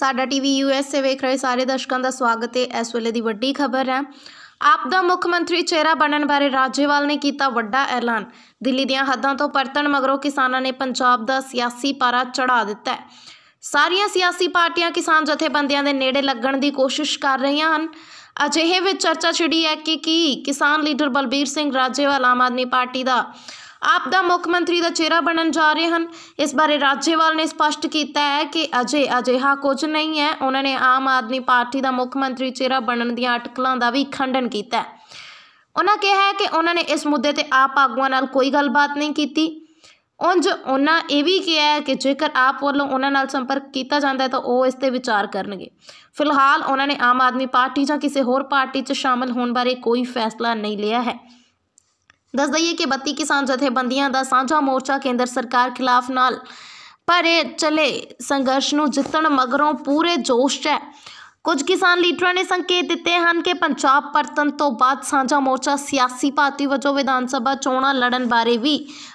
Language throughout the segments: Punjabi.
ਸਾਡਾ ਟੀਵੀ ਯੂਐਸਏ ਵੇਖ ਰਹੇ ਸਾਰੇ ਦਰਸ਼ਕਾਂ ਦਾ ਸਵਾਗਤ ਹੈ ਇਸ ਵੇਲੇ ਦੀ ਵੱਡੀ ਖਬਰ ਹੈ ਆਪ ਦਾ ਮੁੱਖ ਮੰਤਰੀ ਚਿਹਰਾ ਬਣਨ ਬਾਰੇ ਰਾਜੇਵਾਲ ਨੇ ਕੀਤਾ ਵੱਡਾ ਐਲਾਨ ਦਿੱਲੀ ਦੀਆਂ ਹੱਦਾਂ ਤੋਂ ਪਰਤਣ ਮਗਰੋਂ ਕਿਸਾਨਾਂ ਨੇ ਪੰਜਾਬ ਦਾ ਸਿਆਸੀ ਪਾਰਾ ਚੜਾ ਦਿੱਤਾ ਹੈ ਸਾਰੀਆਂ ਸਿਆਸੀ ਪਾਰਟੀਆਂ ਕਿਸਾਨ ਜਥੇਬੰਦੀਆਂ ਦੇ ਨੇੜੇ ਲੱਗਣ ਦੀ ਕੋਸ਼ਿਸ਼ ਕਰ ਰਹੀਆਂ ਹਨ ਅਜਿਹੇ ਵਿੱਚ ਚਰਚਾ ਛਿੜੀ ਹੈ ਕਿ ਕੀ ਕਿਸਾਨ ਲੀਡਰ ਬਲਬੀਰ ਸਿੰਘ ਰਾਜੇਵਾਲ ਆਮ ਆਦਮੀ ਪਾਰਟੀ ਦਾ ਆਪ ਦਾ ਮੁੱਖ ਮੰਤਰੀ ਦਾ ਚਿਹਰਾ ਬਣਨ ਜਾ ਰਹੇ ਹਨ ਇਸ ਬਾਰੇ ਰਾਜੇਵਾਲ ਨੇ ਸਪਸ਼ਟ ਕੀਤਾ ਹੈ ਕਿ ਅਜੇ ਅਜਿਹਾ ਕੁਝ ਨਹੀਂ ਹੈ ਉਹਨਾਂ ਨੇ ਆਮ ਆਦਮੀ ਪਾਰਟੀ ਦਾ ਮੁੱਖ ਮੰਤਰੀ ਚਿਹਰਾ ਬਣਨ ਦੀਆਂ ਅਟਕਲਾਂ ਦਾ ਵੀ ਖੰਡਨ ਕੀਤਾ ਉਹਨਾਂ ਕਿਹਾ ਹੈ ਕਿ ਉਹਨਾਂ ਨੇ ਇਸ ਮੁੱਦੇ ਤੇ ਆਪ ਆਗੂਆਂ ਨਾਲ ਕੋਈ ਗੱਲਬਾਤ ਨਹੀਂ ਕੀਤੀ ਉੰਜ ਉਹਨਾਂ ਇਹ ਵੀ ਕਿਹਾ ਹੈ ਕਿ ਜੇਕਰ ਆਪ ਵੱਲੋਂ ਉਹਨਾਂ ਨਾਲ ਸੰਪਰਕ ਕੀਤਾ ਜਾਂਦਾ ਹੈ ਤਾਂ ਉਹ ਇਸ ਤੇ ਵਿਚਾਰ ਕਰਨਗੇ ਫਿਲਹਾਲ ਉਹਨਾਂ ਨੇ ਆਮ ਆਦਮੀ ਪਾਰਟੀ ਜਾਂ ਕਿਸੇ ਹੋਰ ਪਾਰਟੀ 'ਚ ਸ਼ਾਮਲ ਹੋਣ ਬਾਰੇ ਕੋਈ ਫੈਸਲਾ ਨਹੀਂ ਲਿਆ ਹੈ ਦੱਸ ਦਈਏ ਕਿ 32 ਕਿਸਾਨ ਜਥੇਬੰਦੀਆਂ ਦਾ ਸਾਂਝਾ ਮੋਰਚਾ ਕੇਂਦਰ ਸਰਕਾਰ ਖਿਲਾਫ ਨਾਲ ਭਰੇ ਚਲੇ ਸੰਘਰਸ਼ ਨੂੰ ਜਿੱਤਣ ਮਗਰੋਂ ਪੂਰੇ ਜੋਸ਼ 'ਚ ਹੈ ਕੁਝ ਕਿਸਾਨ ਲੀਡਰਾਂ ਨੇ ਸੰਕੇਤ ਦਿੱਤੇ ਹਨ ਕਿ ਪੰਜਾਬ ਪਰਤਨ ਤੋਂ ਬਾਅਦ ਸਾਂਝਾ ਮੋਰਚਾ ਸਿਆਸੀ ਪਾਰਟੀ ਵਜੋਂ ਵਿਧਾਨ ਸਭਾ ਚੋਣਾਂ ਲੜਨ ਬਾਰੇ ਵੀ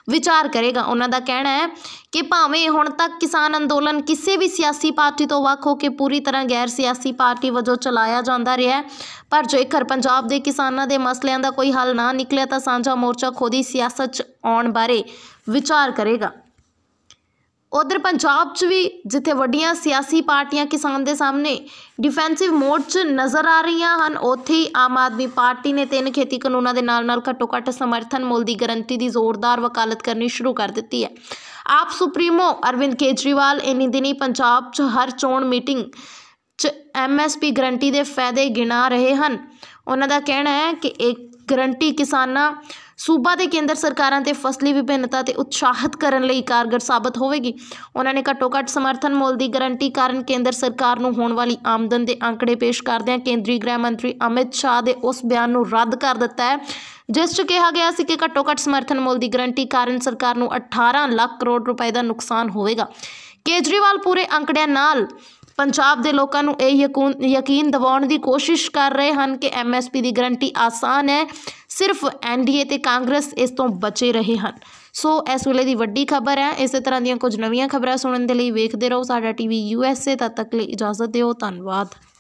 ਵਿਚਾਰ ਕਰੇਗਾ ਉਹਨਾਂ ਦਾ ਕਹਿਣਾ ਹੈ ਕਿ ਭਾਵੇਂ ਹੁਣ ਤੱਕ ਕਿਸਾਨ ਅੰਦੋਲਨ ਕਿਸੇ ਵੀ ਸਿਆਸੀ ਪਾਰਟੀ ਤੋਂ ਵੱਖ ਹੋ ਕੇ ਪੂਰੀ ਤਰ੍ਹਾਂ ਗੈਰ ਸਿਆਸੀ ਪਾਰਟੀ ਵਜੋਂ ਚਲਾਇਆ ਜਾਂਦਾ ਰਿਹਾ ਪਰ ਜੇਕਰ ਪੰਜਾਬ ਦੇ ਕਿਸਾਨਾਂ ਦੇ ਮਸਲਿਆਂ ਦਾ ਕੋਈ ਹੱਲ ਨਾ ਨਿਕਲਿਆ ਤਾਂ ਸਾਂਝਾ ਮੋਰਚਾ ਖੁਦ ਹੀ ਸਿਆਸਤ 'ਚ ਆਉਣ ਬਾਰੇ ਵਿਚਾਰ ਕਰੇਗਾ ਉਧਰ ਪੰਜਾਬ 'ਚ ਵੀ ਜਿੱਥੇ ਵੱਡੀਆਂ ਸਿਆਸੀ ਪਾਰਟੀਆਂ ਕਿਸਾਨ ਦੇ ਸਾਹਮਣੇ ਡਿਫੈਂਸਿਵ ਮੋਡ 'ਚ ਨਜ਼ਰ ਆ ਰਹੀਆਂ ਹਨ ਉੱਥੇ ਹੀ ਆਮ ਆਦਮੀ ਪਾਰਟੀ ਨੇ ਤਿੰਨ ਖੇਤੀ ਕਾਨੂੰਨਾਂ ਦੇ ਨਾਲ-ਨਾਲ ਘੱਟੋ-ਘੱਟ ਸਮਰਥਨ ਮੁੱਲ ਦੀ ਗਰੰਟੀ ਦੀ ਜ਼ੋਰਦਾਰ ਵਕਾਲਤ ਕਰਨੀ ਸ਼ੁਰੂ ਕਰ ਦਿੱਤੀ ਹੈ ਆਪ ਸੁਪਰੀਮੋ ਅਰਵਿੰਦ ਕੇਜਰੀਵਾਲ ਇਨੀ ਦਿਨੀ ਪੰਜਾਬ 'ਚ ਹਰ ਚੋਣ ਮੀਟਿੰਗ 'ਚ ਐਮਐਸਪੀ ਗਰੰਟੀ ਦੇ ਫਾਇਦੇ ਗਿਣਾ ਰਹੇ ਹਨ ਉਹਨਾਂ ਦਾ ਕਹਿਣਾ ਹੈ ਕਿ ਇੱਕ ਗਰੰਟੀ ਕਿਸਾਨਾਂ ਸੂਬਾ ਦੇ ਕੇਂਦਰ ਸਰਕਾਰਾਂ ਤੇ ਫਸਲੀ ਵਿਭਿੰਨਤਾ ਤੇ ਉਤਸ਼ਾਹਿਤ ਕਰਨ ਲਈ ਕਾਰਗਰ ਸਾਬਤ ਹੋਵੇਗੀ ਉਹਨਾਂ ਨੇ ਘੱਟੋ-ਘੱਟ ਸਮਰਥਨ ਮੁੱਲ ਦੀ ਗਰੰਟੀ ਕਾਰਨ ਕੇਂਦਰ ਸਰਕਾਰ ਨੂੰ ਹੋਣ ਵਾਲੀ ਆਮਦਨ ਦੇ ਅੰਕੜੇ ਪੇਸ਼ ਕਰਦਿਆਂ ਕੇਂਦਰੀ ਗ੍ਰਹਿ ਮੰਤਰੀ ਅਮਿਤ ਸ਼ਾਹ ਦੇ ਉਸ ਬਿਆਨ ਨੂੰ ਰੱਦ ਕਰ ਦਿੱਤਾ ਹੈ ਜਿਸ 'ਚ ਕਿਹਾ ਗਿਆ ਸੀ ਕਿ ਘੱਟੋ-ਘੱਟ ਸਮਰਥਨ ਮੁੱਲ ਦੀ ਗਰੰਟੀ ਕਾਰਨ ਸਰਕਾਰ ਨੂੰ 18 ਲੱਖ ਕਰੋੜ ਰੁਪਏ ਦਾ ਨੁਕਸਾਨ ਹੋਵੇਗਾ ਕੇਜਰੀਵਾਲ ਪੂਰੇ ਅੰਕੜਿਆਂ ਨਾਲ ਪੰਜਾਬ ਦੇ ਲੋਕਾਂ ਨੂੰ ਇਹ ਯਕੀਨ ਦਿਵਾਉਣ ਦੀ ਕੋਸ਼ਿਸ਼ ਕਰ ਰਹੇ ਹਨ ਕਿ ਐਮਐਸਪੀ ਦੀ ਗਰੰਟੀ ਆਸਾਨ ਹੈ ਸਿਰਫ ਐਨਡੀਏ ਤੇ ਕਾਂਗਰਸ ਇਸ ਤੋਂ ਬਚੇ ਰਹੇ ਹਨ ਸੋ ਇਸ ਵੇਲੇ ਦੀ ਵੱਡੀ ਖਬਰ ਹੈ ਇਸੇ ਤਰ੍ਹਾਂ ਦੀਆਂ ਕੁਝ ਨਵੀਆਂ ਖਬਰਾਂ ਸੁਣਨ ਦੇ ਲਈ ਵੇਖਦੇ ਰਹੋ ਸਾਡਾ ਟੀਵੀ ਯੂਐਸਏ ਤਦ ਤੱਕ ਲਈ ਇਜਾਜ਼ਤ ਦਿਓ ਧੰਨਵਾਦ